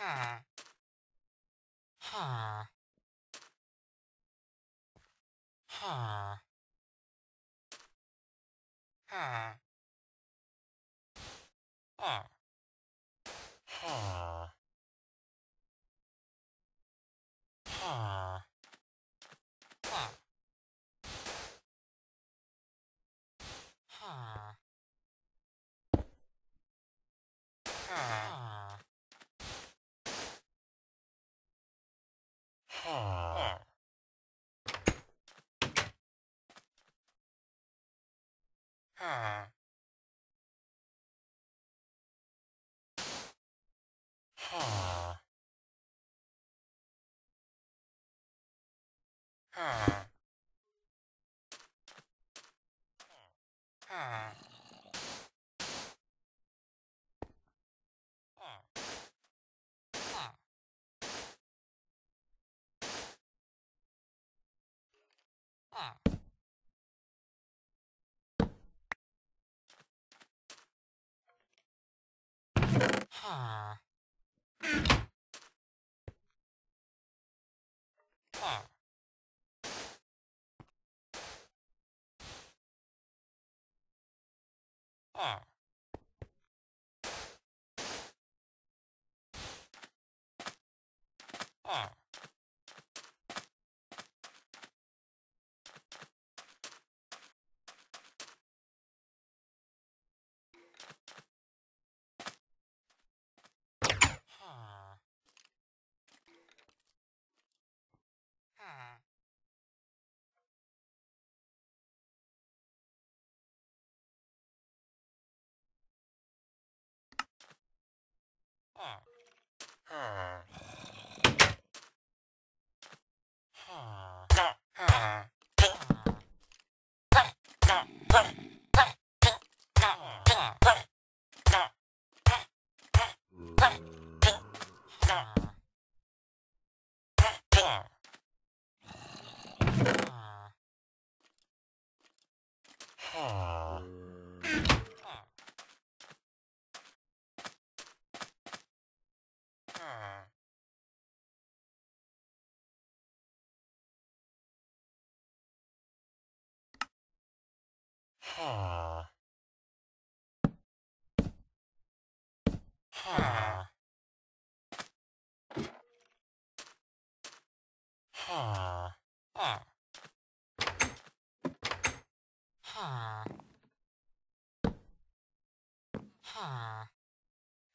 Huh. Huh. Huh. Huh. Huh. Huh. Ah. ah. ah. ah. Huh. Huh. Huh. Huh. Ah. Ha. Ha. Ha. Ha. Ha. Ha.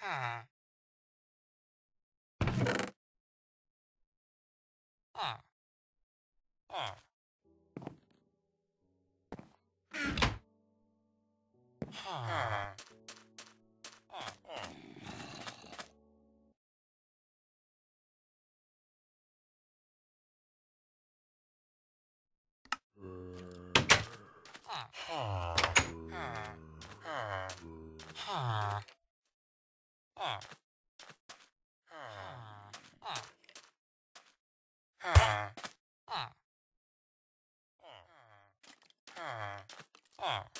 Ha. Ah. Ah. Ah.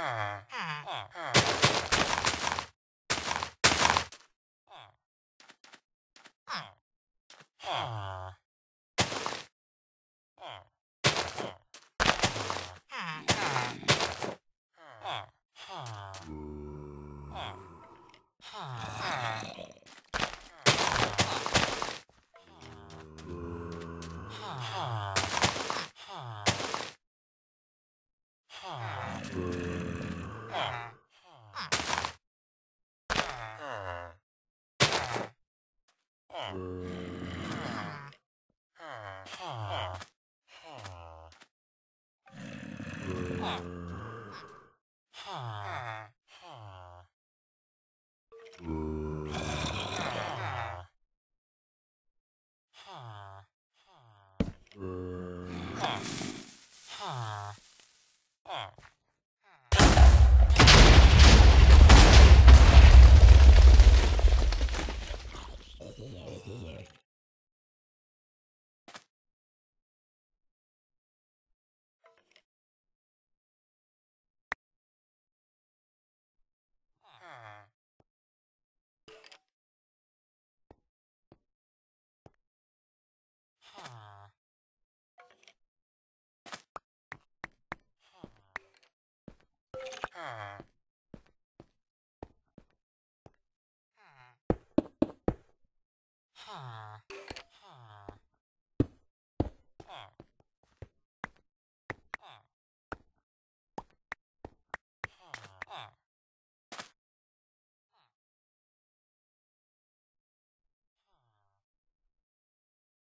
嗯嗯嗯嗯 Mm.